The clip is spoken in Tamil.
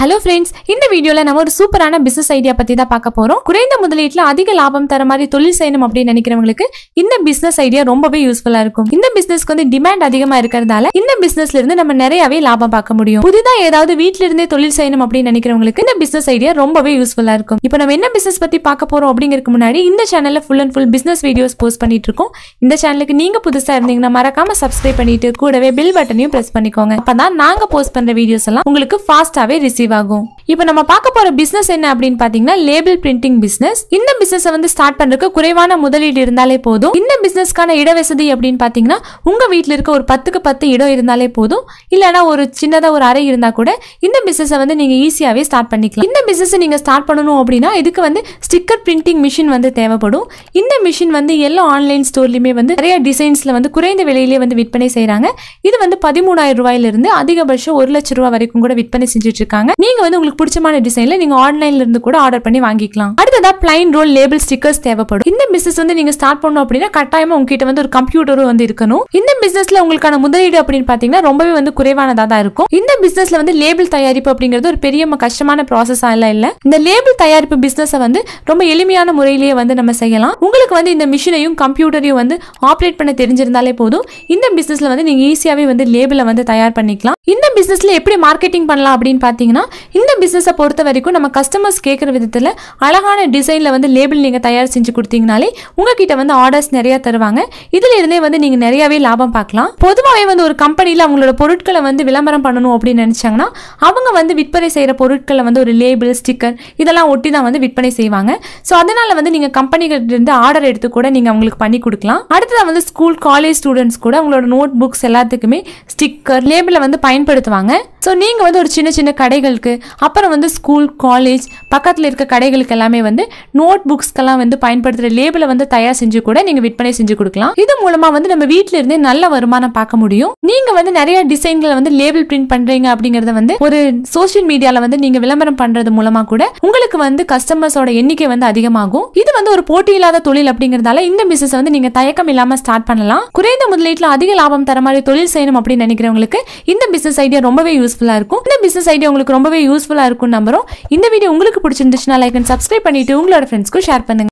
ஹலோ ஃப்ரெண்ட்ஸ் இந்த வீடியோவில் நம்ம ஒரு சூப்பரான பிசினஸ் ஐடியா பற்றி தான் பார்க்க போகிறோம் குறைந்த முதலீட்டில் அதிக லாபம் தர மாதிரி தொழில் செய்யணும் அப்படின்னு நினைக்கிறவங்களுக்கு இந்த பிசினஸ் ஐடியா ரொம்பவே யூஸ்ஃபுல்லாக இருக்கும் இந்த பிசினஸ்க்கு வந்து டிமாண்ட் அதிகமாக இருக்கிறதால இந்த பிசினஸ்ல நம்ம நிறையவே லாபம் பார்க்க முடியும் புதிதாக ஏதாவது வீட்டில இருந்தே தொழில் செய்யணும் அப்படின்னு நினைக்கிறவங்களுக்கு இந்த பிசினஸ் ஐடியா ரொம்பவே யூஸ்ஃபுல்லாக இருக்கும் இப்போ நம்ம என்ன பிசினஸ் பற்றி பார்க்க போகிறோம் அப்படிங்கிறதுக்கு முன்னாடி இந்த சேனலில் full and full business videos post பண்ணிட்டு இருக்கோம் இந்த சேனலுக்கு நீங்கள் புதுசாக இருந்தீங்கன்னா மறக்காமல் சப்ஸ்கிரைப் பண்ணிட்டு கூடவே பில் பட்டனையும் ப்ரெஸ் பண்ணிக்கோங்க அப்போ தான் நாங்கள் போஸ்ட் பண்ணுற வீடியோஸ் எல்லாம் உங்களுக்கு ஃபாஸ்ட்டாகவே ரிசீவ் विभागों இப்போ நம்ம பார்க்க போகிற பிஸ்னஸ் என்ன அப்படின்னு பார்த்தீங்கன்னா லேபிள் பிரிண்டிங் பிஸ்னஸ் இந்த பிஸ்னஸை வந்து ஸ்டார்ட் பண்ணுறதுக்கு குறைவான முதலீடு இருந்தாலே போதும் இந்த பிஸ்னஸ்க்கான இட வசதி அப்படின்னு பார்த்தீங்கன்னா உங்கள் வீட்டில் இருக்க ஒரு பத்துக்கு பத்து இடம் இருந்தாலே போதும் இல்லனா ஒரு சின்னதாக ஒரு அறை இருந்தால் கூட இந்த பிஸ்னஸை வந்து நீங்கள் ஈஸியாகவே ஸ்டார்ட் பண்ணிக்கலாம் இந்த பிஸ்னஸை நீங்கள் ஸ்டார்ட் பண்ணணும் அப்படின்னா இதுக்கு வந்து ஸ்டிக்கர் பிரிண்டிங் மிஷின் வந்து தேவைப்படும் இந்த மிஷின் வந்து எல்லா ஆன்லைன் ஸ்டோர்லையுமே வந்து நிறைய டிசைன்ஸ்ல வந்து குறைந்த விலையிலே வந்து விற்பனை செய்கிறாங்க இது வந்து பதிமூணாயிரம் ரூபாயிலிருந்து அதிகபட்சம் ஒரு லட்ச ரூபா வரைக்கும் கூட விற்பனை செஞ்சுட்டு இருக்காங்க நீங்கள் வந்து உங்களுக்கு உங்களுக்கு பிடிச்சமான நீங்க ஆன்லைன்ல இருந்து கூட ஆர்டர் பண்ணி வாங்கிக்கலாம் அடுத்த சின்னதாக பிளைன் ரோல் லேபிள் ஸ்டிக்கர்ஸ் தேவைப்படும் இந்த பிசினஸ் வந்து நீங்க ஸ்டார்ட் பண்ணணும் அப்படின்னா கட்டாயமா உங்ககிட்ட வந்து ஒரு கம்ப்யூட்டரும் வந்து இருக்கணும் இந்த பிசினஸ்ல உங்களுக்கான முதலீடு அப்படின்னு பாத்தீங்கன்னா ரொம்பவே வந்து குறைவானதா தான் இருக்கும் இந்த பிசினஸ்ல வந்து லேபிள் தயாரிப்பு அப்படிங்கிறது ஒரு பெரிய கஷ்டமான ப்ராசஸா இல்ல இல்ல இந்த லேபிள் தயாரிப்பு பிசினஸ் வந்து ரொம்ப எளிமையான முறையிலேயே வந்து நம்ம செய்யலாம் உங்களுக்கு வந்து இந்த மிஷினையும் கம்ப்யூட்டரையும் வந்து ஆப்ரேட் பண்ண தெரிஞ்சிருந்தாலே போதும் இந்த பிசினஸ்ல வந்து நீங்க ஈஸியாவே வந்து லேபிள வந்து தயார் பண்ணிக்கலாம் இந்த பிசினஸ்ல எப்படி மார்க்கெட்டிங் பண்ணலாம் அப்படின்னு பாத்தீங்கன்னா இந்த பிசினஸை பொறுத்த வரைக்கும் நம்ம கஸ்டமர்ஸ் கேட்கற விதத்துல அழகான டிசைனில் வந்து லேபிள் நீங்கள் தயார் செஞ்சு கொடுத்தீங்கனாலே உங்ககிட்ட வந்து ஆர்டர்ஸ் நிறையா தருவாங்க இதில் இருந்தே வந்து நீங்கள் நிறையாவே லாபம் பார்க்கலாம் பொதுவாகவே வந்து ஒரு கம்பெனியில் அவங்களோட பொருட்களை வந்து விளம்பரம் பண்ணணும் அப்படின்னு நினச்சாங்கன்னா அவங்க வந்து விற்பனை செய்கிற பொருட்களை வந்து ஒரு லேபிள் ஸ்டிக்கர் இதெல்லாம் ஒட்டி தான் வந்து விற்பனை செய்வாங்க ஸோ அதனால் வந்து நீங்கள் கம்பெனிகிட்டேருந்து ஆர்டர் எடுத்து கூட நீங்கள் அவங்களுக்கு பண்ணி கொடுக்கலாம் அடுத்ததாக வந்து ஸ்கூல் காலேஜ் ஸ்டூடெண்ட்ஸ் கூட அவங்களோட நோட் புக்ஸ் எல்லாத்துக்குமே ஸ்டிக்கர் லேபிளை வந்து பயன்படுத்துவாங்க ஸோ நீங்கள் வந்து ஒரு சின்ன சின்ன கடைகளுக்கு அப்புறம் வந்து ஸ்கூல் காலேஜ் பக்கத்தில் இருக்க கடைகளுக்கு எல்லாமே வந்து நோட் புக்ஸ்க்கெல்லாம் வந்து பயன்படுத்துகிற லேபிளை வந்து தயார் செஞ்சு கூட நீங்கள் விற்பனை செஞ்சு கொடுக்கலாம் இது மூலமாக வந்து நம்ம வீட்டில் இருந்தே நல்ல வருமானம் பார்க்க முடியும் நீங்கள் வந்து நிறைய டிசைன்களை வந்து லேபிள் பிரிண்ட் பண்ணுறீங்க அப்படிங்கிறத வந்து ஒரு சோஷியல் மீடியாவில் வந்து நீங்கள் விளம்பரம் பண்ணுறது மூலமாக கூட உங்களுக்கு வந்து கஸ்டமர்ஸோட எண்ணிக்கை வந்து அதிகமாகும் இது வந்து ஒரு போட்டி இல்லாத தொழில் அப்படிங்கிறதால இந்த பிசினஸ் வந்து நீங்கள் தயக்கம் இல்லாமல் ஸ்டார்ட் பண்ணலாம் குறைந்த முதலீட்டில் அதிக லாபம் தர மாதிரி தொழில் செய்யணும் அப்படின்னு நினைக்கிறவங்களுக்கு இந்த பிசினஸ் ஐடியா ரொம்பவே யூஸ் யூஸ்ஃபுல்லாக இருக்கும் இந்த பிஸ்னஸ் ஐடியா உங்களுக்கு ரொம்பவே யூஸ்ஃபுல்லாக இருக்கும் நம்புறோம் இந்த வீடியோ உங்களுக்கு பிடிச்சிருந்துச்சுன்னா லைக் அண்ட் சப்ஸ்கிரைப் பண்ணிட்டு உங்களோட ஃப்ரெண்ட்ஸ்க்கும் ஷேர் பண்ணுங்க